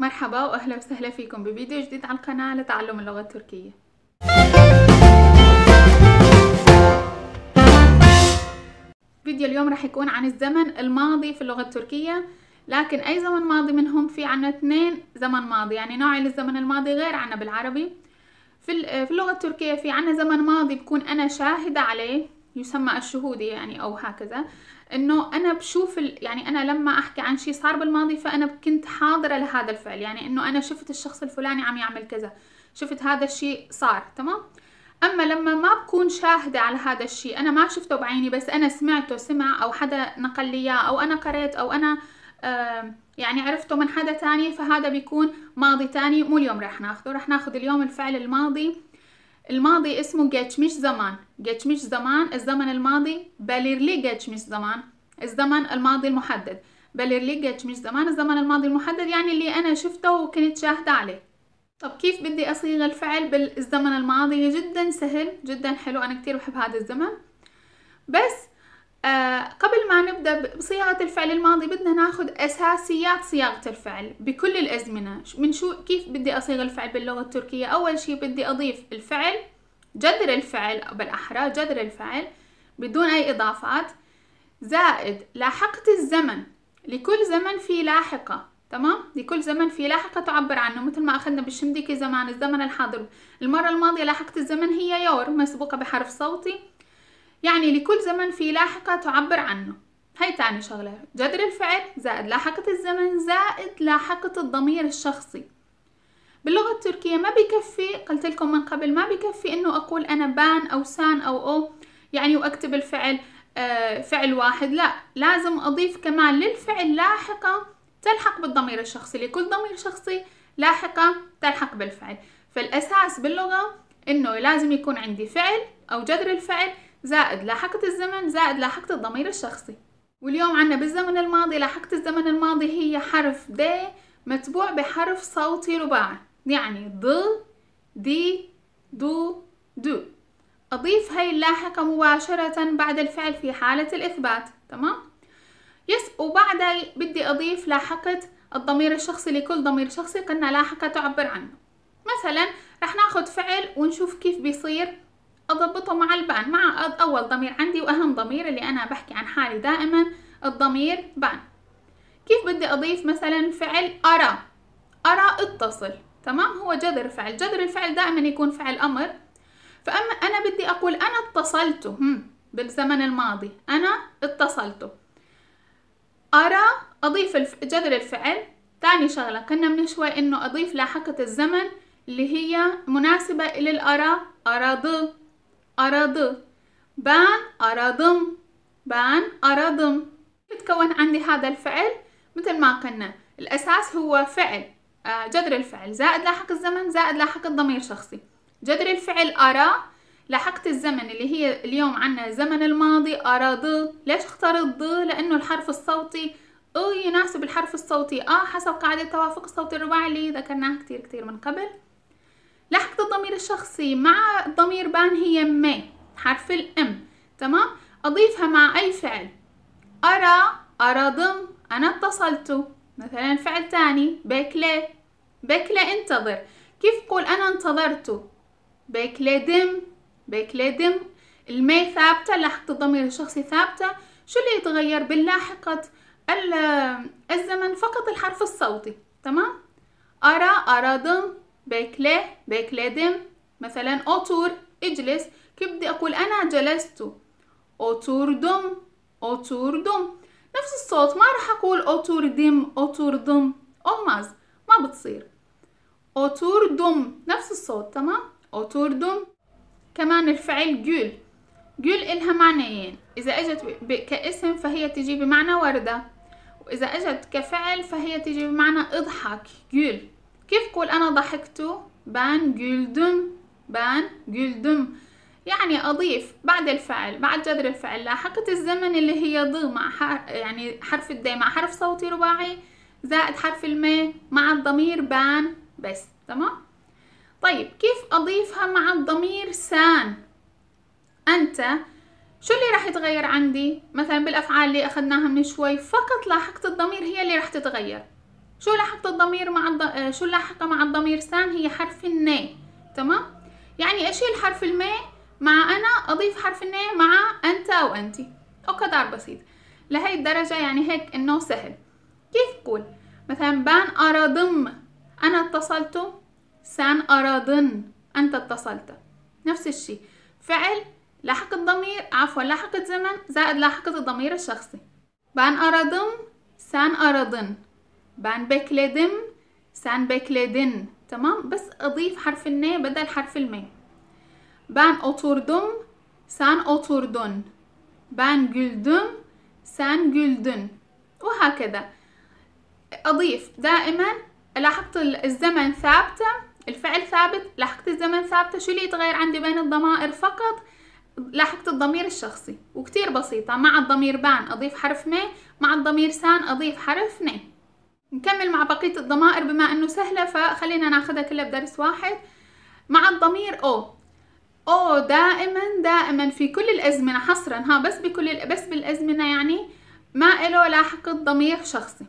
مرحبا واهلا وسهلا فيكم بفيديو جديد على القناة لتعلم اللغة التركية فيديو اليوم راح يكون عن الزمن الماضي في اللغة التركية لكن اي زمن ماضي منهم في عنا اثنين زمن ماضي يعني نوع للزمن الماضي غير عنا بالعربي في في اللغة التركية في عنا زمن ماضي بكون انا شاهدة عليه يسمى الشهودي يعني او هكذا انه انا بشوف يعني انا لما احكي عن شيء صار بالماضي فانا كنت حاضره لهذا الفعل يعني انه انا شفت الشخص الفلاني عم يعمل كذا شفت هذا الشيء صار تمام اما لما ما بكون شاهده على هذا الشيء انا ما شفته بعيني بس انا سمعته سمع او حدا نقل لي اياه او انا قريت او انا يعني عرفته من حدا تاني فهذا بيكون ماضي تاني مو اليوم رح ناخده رح ناخد اليوم الفعل الماضي الماضي اسمه جيتش مش زمان قتش مش زمان الزمن الماضي بلير لي قتش مش زمان الزمن الماضي المحدد بلير لي قتش مش زمان الزمن الماضي المحدد يعني اللي أنا شفته وكنت شاهدة عليه طب كيف بدي أصيغ الفعل بالزمن الماضي جدا سهل جدا حلو أنا كتير بحب هذا الزمن بس آه قبل ما نبدأ بصياغة الفعل الماضي بدنا ناخد أساسيات صياغة الفعل بكل الأزمنة من شو كيف بدي أصيغ الفعل باللغة التركية أول شي بدي أضيف الفعل جذر الفعل بالأحرى جذر الفعل بدون أي إضافات زائد لاحقة الزمن لكل زمن في لاحقة تمام لكل زمن في لاحقة تعبر عنه مثل ما أخذنا بالشمديك زمان الزمن الحاضر المرة الماضية لاحقة الزمن هي يور مسبوقة بحرف صوتي يعني لكل زمن في لاحقة تعبر عنه هاي تاني شغلة جذر الفعل زائد لاحقة الزمن زائد لاحقة الضمير الشخصي باللغة التركية ما بكفي قلت لكم من قبل ما بكفي انه اقول انا بان او سان او او يعني واكتب الفعل آه، فعل واحد لا لازم اضيف كمان للفعل لاحقة تلحق بالضمير الشخصي لكل ضمير شخصي لاحقة تلحق بالفعل فالاساس باللغة انه لازم يكون عندي فعل او جذر الفعل زائد لاحقة الزمن زائد لاحقة الضمير الشخصي واليوم عنا بالزمن الماضي لاحقة الزمن الماضي هي حرف د متبوع بحرف صوتي رباعي يعني ضل دي دو دو أضيف هاي اللاحقة مباشرة بعد الفعل في حالة الإثبات تمام يس وبعدها بدي أضيف لاحقة الضمير الشخصي لكل ضمير شخصي قلنا لاحقة تعبر عنه مثلا رح ناخد فعل ونشوف كيف بيصير أضبطه مع البان مع أول ضمير عندي وأهم ضمير اللي أنا بحكي عن حالي دائما الضمير بان كيف بدي أضيف مثلا فعل أرى أرى اتصل تمام هو جذر فعل جذر الفعل دائما يكون فعل أمر فأما أنا بدي أقول أنا اتصلت بالزمن الماضي أنا اتصلت أرى أضيف الف... جذر الفعل ثاني شغلة كنا من شوي إنه أضيف لاحقة الزمن اللي هي مناسبة إلى الأرى أراض أراض بان أراضم بان أراضم بتكون عندي هذا الفعل مثل ما قلنا الأساس هو فعل آه، جذر الفعل زائد لاحق الزمن زائد لاحق الضمير شخصي جذر الفعل أرى لاحقت الزمن اللي هي اليوم عنا زمن الماضي أرى ض ليش اخترت ض لأنه الحرف الصوتي أو يناسب الحرف الصوتي آ حسب قاعدة التوافق الصوتي الرباعي اللي ذكرناها كتير كتير من قبل لاحقت الضمير الشخصي مع الضمير بان هي مي حرف الام تمام أضيفها مع أي فعل أرى ضم أنا اتصلت مثلا فعل تاني بيكلي بيكلي انتظر كيف قول أنا انتظرته بيكلي دم بيكلي دم المي ثابتة لاحقة الضمير الشخصي ثابتة شو اللي يتغير باللاحقة الزمن فقط الحرف الصوتي تمام أرى بيكلي بيكلي دم مثلا أوتور اجلس كيف بدي أقول أنا جلست دم أوتور دم نفس الصوت ما راح أقول اوتور اوتور دم اوماز ما بتصير اوتور دم نفس الصوت تمام اوتور دم كمان الفعل جول جول إلها معنيين إذا أجت كاسم فهي تجي بمعنى وردة وإذا أجت كفعل فهي تجي بمعنى اضحك جول كيف قول أنا ضحكت بان جولدم بان جولدم يعني أضيف بعد الفعل بعد جذر الفعل لاحقة الزمن اللي هي ض مع حرف يعني حرف الد مع حرف صوتي رباعي زائد حرف الم مع الضمير بان بس تمام طيب كيف أضيفها مع الضمير سان أنت شو اللي راح يتغير عندي مثلا بالأفعال اللي أخذناها من شوي فقط لاحقة الضمير هي اللي راح تتغير شو لاحقة الضمير مع الض... شو اللاحقة مع الضمير سان هي حرف الن تمام يعني أشيل حرف الماء مع أنا أضيف حرف النهاية مع أنت أو أنتي وقدر بسيط لهي الدرجة يعني هيك إنه سهل كيف تقول مثلا بان أراضم أنا اتصلت سان أراضن أنت اتصلت نفس الشيء فعل لاحق الضمير عفوا لاحق الزمن زائد لاحقة الضمير الشخصي بان أراضم سان أراضن بان بكلدم سان بكلدن تمام بس أضيف حرف الن بدل حرف الميم Ben oturdum, sen oturdun. Ben güldüm, sen güldün. وهكذا أضيف دائما لاحقت الزمن ثابتة الفعل ثابت لاحقت الزمن ثابتة شو اللي يتغير عندي بين الضمائر فقط لاحقت الضمير الشخصي وكتير بسيطة مع الضمير بان أضيف حرف ن مع الضمير سان أضيف حرف ن نكمل مع بقية الضمائر بما أنه سهلة فخلينا ناخدها كلها بدرس واحد مع الضمير أو او دائما دائما في كل الازمنه حصرا ها بس بكل بس بالازمنه يعني ما له لاحقة ضمير شخصي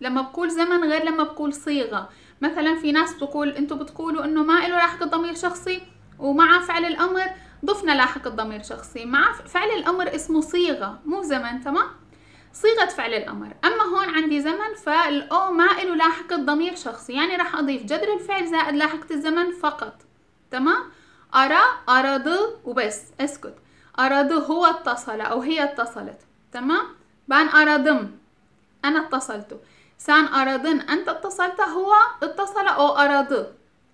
لما بقول زمن غير لما بقول صيغه مثلا في ناس بتقول انتوا بتقولوا انه ما له لاحقة ضمير شخصي ومع فعل الامر ضفنا لاحقة ضمير شخصي مع فعل الامر اسمه صيغه مو زمن تمام صيغة فعل الأمر أما هون عندي زمن فالأو ما إله لاحقة ضمير شخصي يعني راح أضيف جذر الفعل زائد لاحقة الزمن فقط تمام أرى أراد وبس اسكت أراد هو اتصل أو هي اتصلت تمام بان أرادم أنا اتصلت سان أرادن أنت اتصلت هو اتصل أو أراد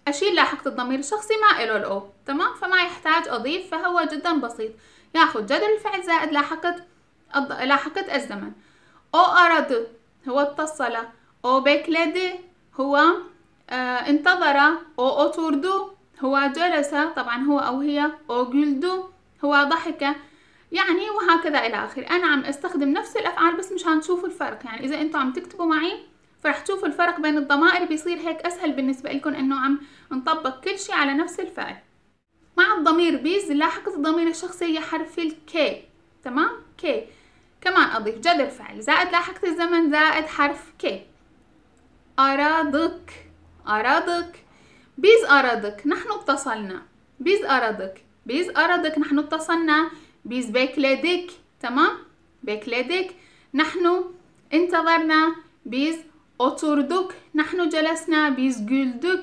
أشيل لاحقة الضمير الشخصي ما إله الأو تمام فما يحتاج أضيف فهو جدا بسيط يأخذ جدر الفعل زائد لاحقة لاحقة الزمن أو أراد هو اتصل أو بيكلدي هو آه، انتظر أو أطردو هو جلس طبعا هو أو هي أوجلدو هو ضحك يعني وهكذا إلى آخره أنا عم أستخدم نفس الأفعال بس مش تشوفوا الفرق يعني إذا أنتوا عم تكتبوا معي فرح تشوفوا الفرق بين الضمائر بيصير هيك أسهل بالنسبة لكم إنه عم نطبق كل شيء على نفس الفعل مع الضمير بيز لاحقت الضمير الشخصي هي حرف الكي تمام كي كمان أضيف جذر فعل زائد لاحقة الزمن زائد حرف كي أرادك أرادك بيز أرادك نحن اتصلنا بيز أرادك بيز أرادك نحن اتصلنا بيز لديك تمام لديك نحن انتظرنا بيز oturduk نحن جلسنا بيز جلدك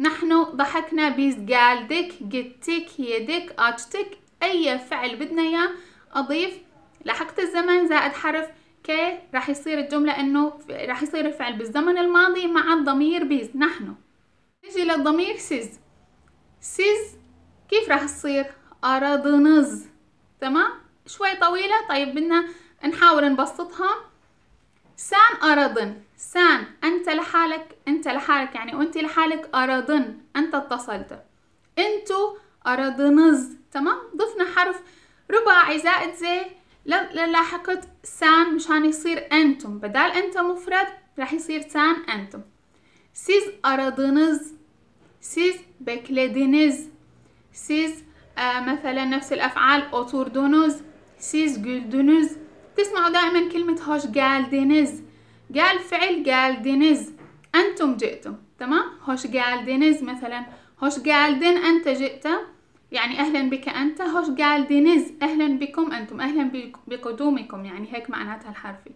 نحن ضحكنا بيز جالدك جتك يدك أجتك أي فعل بدنا إياه أضيف لحقت الزمن زائد حرف ك راح يصير الجملة إنه راح يصير الفعل بالزمن الماضي مع الضمير بيز نحن نجي للضمير سيز سيز كيف راح تصير أراضنز تمام شوي طويلة طيب بدنا نحاول نبسطها سان أرضن سان أنت لحالك أنت لحالك يعني وأنت لحالك أرضن أنت اتصلت أنتو أراضنز تمام ضفنا حرف رباعي زائد زي للاحقة سان مشان يصير أنتم بدال أنت مفرد راح يصير سان أنتم Siz aradınız, siz beklediniz, siz آه مثلا نفس الأفعال oturdunuz, siz güldünüz. تسمعوا دائما كلمة هوش geldiniz. قال فعل geldiniz. أنتم جئتم تمام؟ هوش geldiniz مثلا هوش geldin أنت جئت يعني أهلا بك أنت هوش geldiniz أهلا بكم أنتم أهلا بقدومكم يعني هيك معناتها الحرفي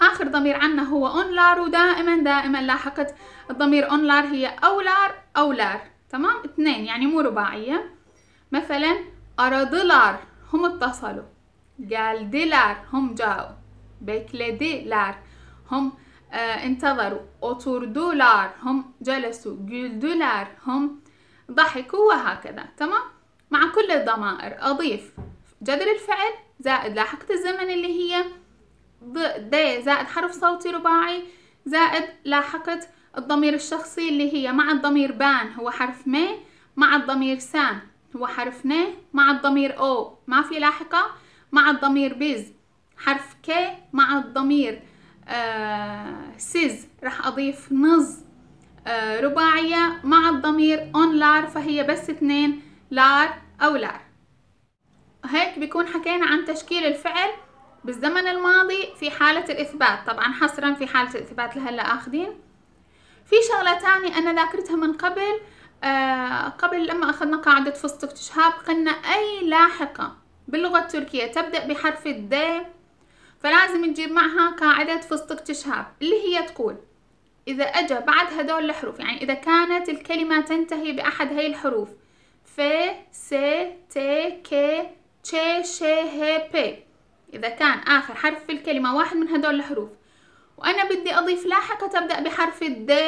آخر ضمير عنا هو أونلار ودائما دائما لاحقت الضمير أونلار هي أولار أولار تمام اثنين يعني مو رباعية مثلا أرادلار هم اتصلوا جالدلار هم جاؤوا beklediler هم آه، انتظروا oturdular هم جلسوا güldüler هم ضحكوا وهكذا تمام مع كل الضمائر أضيف جذر الفعل زائد لاحقة الزمن اللي هي ض د زائد حرف صوتي رباعي زائد لاحقت الضمير الشخصي اللي هي مع الضمير بان هو حرف م مع الضمير سان هو حرف ن مع الضمير او ما في لاحقة مع الضمير بيز حرف ك مع الضمير آه سيز راح أضيف نز آه رباعية مع الضمير اون لار فهي بس اتنين لار أو لار هيك بيكون حكينا عن تشكيل الفعل بالزمن الماضي في حالة الإثبات طبعا حصرا في حالة الإثبات لهلا آخذين في شغلة تانية أنا ذاكرتها من قبل آه قبل لما أخذنا قاعدة فستق تشهاب قلنا أي لاحقة باللغة التركية تبدأ بحرف الد فلازم نجيب معها قاعدة فستق تشهاب اللي هي تقول إذا أجا بعد هدول الحروف يعني إذا كانت الكلمة تنتهي بأحد هاي الحروف ف س ت ك ش ش ه ب إذا كان آخر حرف في الكلمة واحد من هدول الحروف وأنا بدي أضيف لاحقة تبدأ بحرف الد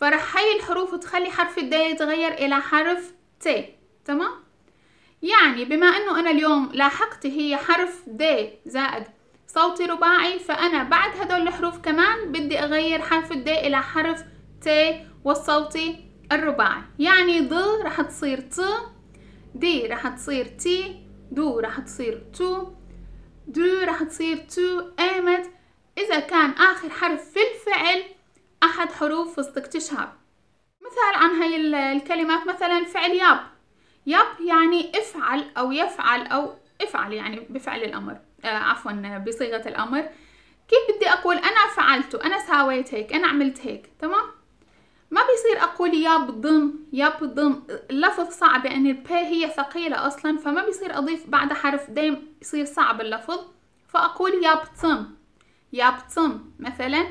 فرح هاي الحروف تخلي حرف الد يتغير إلى حرف ت تمام يعني بما أنه أنا اليوم لاحقتي هي حرف د زائد صوتي رباعي فأنا بعد هدول الحروف كمان بدي أغير حرف الد إلى حرف ت والصوتي الرباعي يعني ض رح تصير ت دي رح تصير تي دو رح تصير تو دو راح تصير تو قامت إذا كان آخر حرف في الفعل أحد حروف وسط اكتشاف مثال عن هاي الكلمات مثلا فعل ياب ياب يعني افعل أو يفعل أو افعل يعني بفعل الأمر آه عفوا بصيغة الأمر كيف بدي أقول أنا فعلته أنا ساويت هيك أنا عملت هيك تمام ما بيصير اقول يا بضم يا بضم اللفظ صعب يعني الب هي ثقيلة اصلا فما بيصير اضيف بعد حرف ديم يصير صعب اللفظ فاقول يا بتم يا بتم مثلا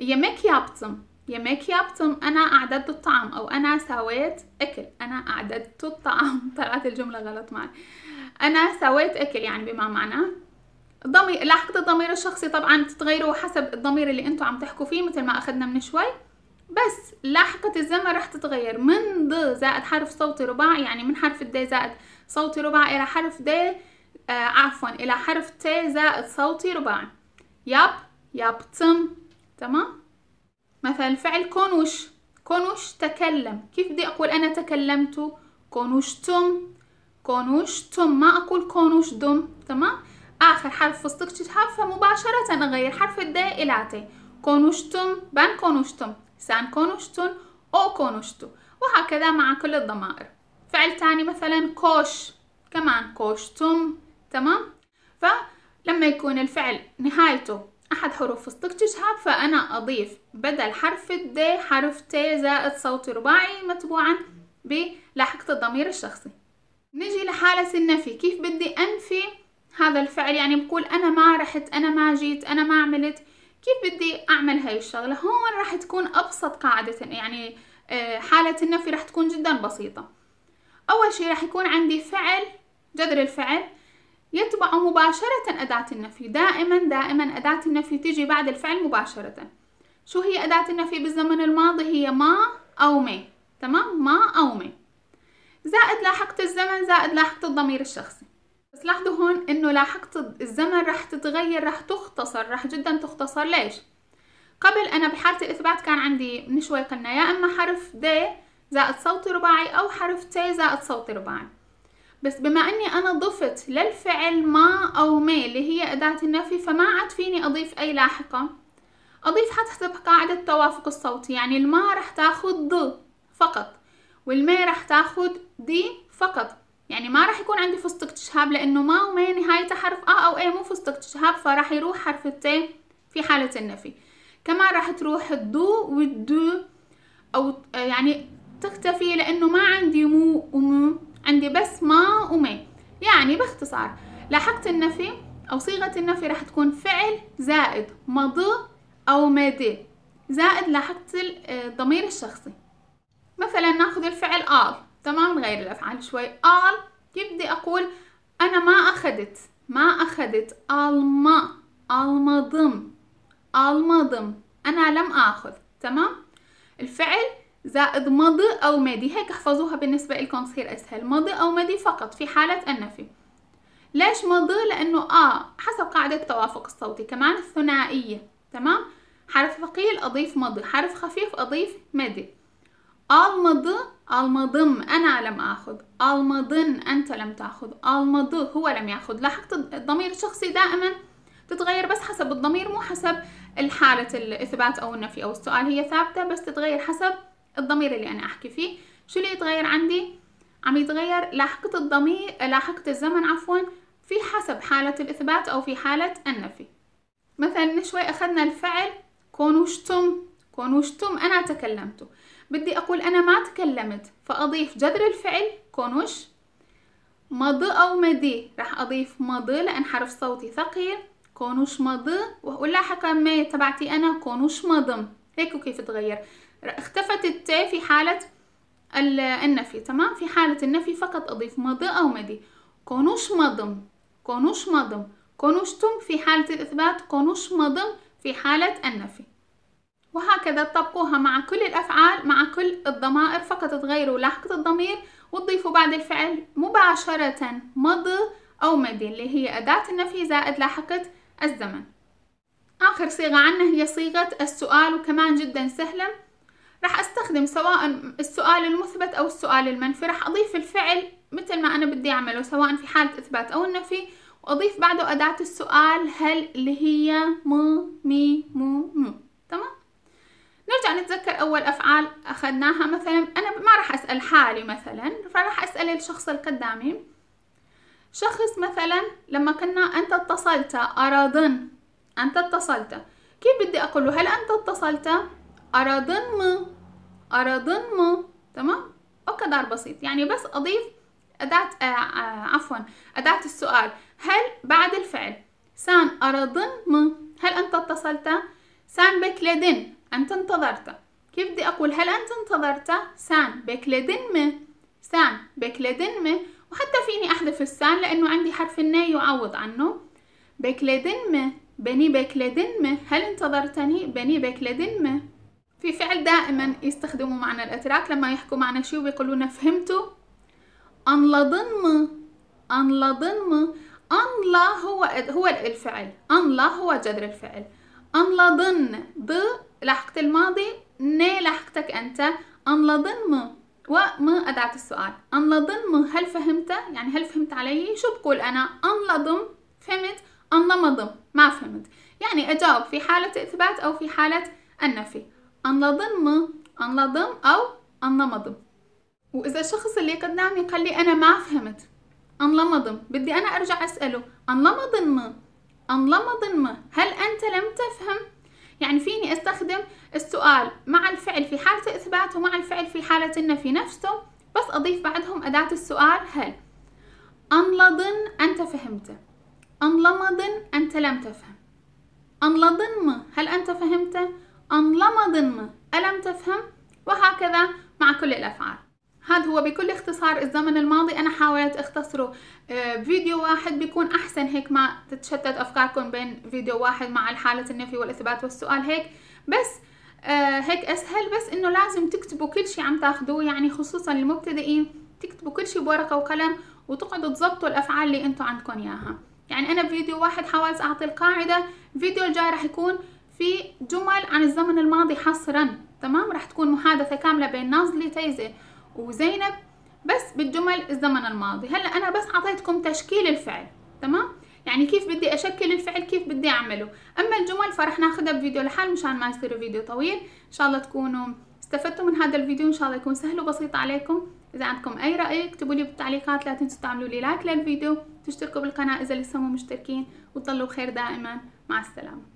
يمك يا بتم يمك يا بتم انا اعددت الطعام او انا سويت اكل انا اعددت الطعام طلعت الجملة غلط معي انا سويت اكل يعني بما معناه ضمير لاحقة الضمير الشخصي طبعا تتغيروا حسب الضمير اللي انتم عم تحكوا فيه مثل ما اخذنا من شوي بس لاحقة الزمن راح تتغير من ض زائد حرف صوتي رباع يعني من حرف الد زائد صوتي رباع إلى حرف د آه عفوا إلى حرف ت زائد صوتي رباع ياب يبتم تمام مثلا فعل كونوش كونوش تكلم كيف بدي أقول أنا تكلمت كونوشتم كونوشتم ما أقول كونوش دم تمام آخر حرف فستقتش حرف مباشرة أغير حرف الد إلى ت كونوشتم بان كونوشتم سان كونشتون أو كونشتو وهكذا مع كل الضمائر فعل تاني مثلا كوش كمان كوشتم تمام فلما يكون الفعل نهايته أحد حروف استكتشها فأنا أضيف بدل حرف د حرف ت زائد صوت رباعي متبوعا بلاحقة الضمير الشخصي نجي لحالة النفي كيف بدي أنفي هذا الفعل يعني بقول أنا ما رحت أنا ما جيت أنا ما عملت كيف بدي اعمل هاي الشغله هون راح تكون ابسط قاعده يعني آه، حاله النفي راح تكون جدا بسيطه اول شيء راح يكون عندي فعل جذر الفعل يتبع مباشرة أداة النفي دائما دائما أداة النفي تجي بعد الفعل مباشرة شو هي أداة النفي بالزمن الماضي هي ما أو مي تمام ما أو مي زائد لاحقة الزمن زائد لاحقة الضمير الشخصي بس لاحظوا هون انه لاحقة الزمن رح تتغير رح تختصر رح جدا تختصر ليش قبل انا بحالة الاثبات كان عندي من شوي قلنا يا اما حرف د زائد صوت رباعي او حرف ت زائد صوت رباعي بس بما اني انا ضفت للفعل ما او مي اللي هي اداة النفي فما عاد فيني اضيف اي لاحقة اضيف حسب قاعدة التوافق الصوتي يعني الما رح تاخد ض فقط والمي رح تاخد دي فقط يعني ما راح يكون عندي فستق تشهاب لانه ما وما نهايته حرف ا آه او اي مو فستق تشهاب فراح يروح حرف الت في حالة النفي كمان راح تروح الدو والدو او يعني تختفي لانه ما عندي مو ومو عندي بس ما ومي يعني باختصار لاحقت النفي او صيغة النفي راح تكون فعل زائد مض او مدي زائد لاحقت الضمير آه، الشخصي مثلا ناخذ الفعل ار تمام نغير الأفعال شوي ال كيف بدي أقول أنا ما أخذت ما أخذت الما المضم المضم أنا لم آخذ تمام الفعل زائد مضي أو مدي هيك احفظوها بالنسبة لكم تصير أسهل مضي أو مدي فقط في حالة النفي ليش مضي لأنه اه حسب قاعدة التوافق الصوتي كمان الثنائية تمام حرف ثقيل أضيف مضي حرف خفيف أضيف مدي المضي almadım أنا لم آخذ almadın أنت لم تأخذ almadı هو لم يأخذ لاحظت الضمير الشخصي دائما تتغير بس حسب الضمير مو حسب الحالة الإثبات أو النفي أو السؤال هي ثابتة بس تتغير حسب الضمير اللي أنا أحكي فيه شو اللي يتغير عندي عم يتغير لاحقة الضمير لاحقة الزمن عفوا في حسب حالة الإثبات أو في حالة النفي مثلا شوي أخذنا الفعل كونوشتم كونوشتم أنا تكلمت بدي أقول أنا ما تكلمت فأضيف جذر الفعل كونوش مض أو مدي راح أضيف مض لأن حرف صوتي ثقيل كونوش مض لاحقا ما تبعتي أنا كونوش مضم هيك وكيف تغير اختفت التاء في حالة النفي تمام في حالة النفي فقط أضيف مض أو مدي كونوش مضم كونوش مضم كونوشتم في حالة الإثبات كونوش مضم في حالة النفي وهكذا تطبقوها مع كل الأفعال مع كل الضمائر فقط تغيروا لاحقة الضمير وتضيفوا بعد الفعل مباشرة مضى أو مدي اللي هي أداة النفي زائد لاحقة الزمن آخر صيغة عنا هي صيغة السؤال وكمان جدا سهلة راح استخدم سواء السؤال المثبت او السؤال المنفي راح اضيف الفعل مثل ما انا بدي اعمله سواء في حالة اثبات او النفي واضيف بعده اداة السؤال هل اللي هي مو مي مو مو نرجع نتذكر أول أفعال أخذناها مثلا أنا ما راح أسأل حالي مثلا فراح أسأل الشخص القدامي شخص مثلا لما كنا أنت اتصلت أراضن أنت اتصلت كيف بدي أقول له هل أنت اتصلت أراضن ما أراضن ما تمام وكدار بسيط يعني بس أضيف أداة آه، آه، عفوا أداة السؤال هل بعد الفعل سان أراضن ما هل أنت اتصلت سان بكلدن أنت انتظرت كيف بدي أقول هل أنت انتظرت سان بكلدن م سان بكلدن م وحتى فيني أحذف السان لأنه عندي حرف الناي يعوض عنه بكلدن م بني بكلدن م هل انتظرتني بني بكلدن م في فعل دائما يستخدموا معنا الأتراك لما يحكوا معنا شيء ويقولون فهمتوا أنلضن م أنلضن م أنلا هو هو الفعل أنلا هو جذر الفعل أنلضن ض لحقت الماضي ني لحقتك أنت أن لضم وما أداة السؤال أن لضم هل فهمت يعني هل فهمت علي شو بقول أنا أن لضم فهمت أن لمضم ما فهمت يعني أجاوب في حالة إثبات أو في حالة النفي أن لضم أن لضم أو أن لمضم وإذا الشخص اللي قدامي قال لي أنا ما فهمت أن لمضم بدي أنا أرجع أسأله أن لمضم أن لمضم هل أنت لم تفهم يعني فيني استخدم السؤال مع الفعل في حالة الإثبات ومع الفعل في حالة النفي نفسه بس أضيف بعدهم أداة السؤال هل أنلضن أنت فهمته أنلمضن أنت لم تفهم أنلضنم هل أنت فهمته أنلمضنم ألم تفهم وهكذا مع كل الأفعال هذا هو بكل اختصار الزمن الماضي انا حاولت اختصره بفيديو آه، واحد بيكون احسن هيك ما تتشتت افكاركم بين فيديو واحد مع الحالة النفي والاثبات والسؤال هيك بس آه، هيك اسهل بس انه لازم تكتبوا كل شيء عم تاخذوه يعني خصوصا المبتدئين تكتبوا كل شيء بورقه وقلم وتقعدوا تظبطوا الافعال اللي انتم عندكم اياها يعني انا بفيديو واحد حاولت اعطي القاعده الفيديو الجاي راح يكون في جمل عن الزمن الماضي حصرا تمام راح تكون محادثه كامله بين نازلي تيزه وزينب بس بالجمل الزمن الماضي هلا انا بس اعطيتكم تشكيل الفعل تمام يعني كيف بدي اشكل الفعل كيف بدي اعمله اما الجمل فرح ناخذها بفيديو لحال مشان ما يصير فيديو طويل ان شاء الله تكونوا استفدتوا من هذا الفيديو ان شاء الله يكون سهل وبسيط عليكم اذا عندكم اي راي اكتبوا لي بالتعليقات لا تنسوا تعملوا لي لايك للفيديو تشتركوا بالقناه اذا لسه مو مشتركين وتضلوا بخير دائما مع السلامه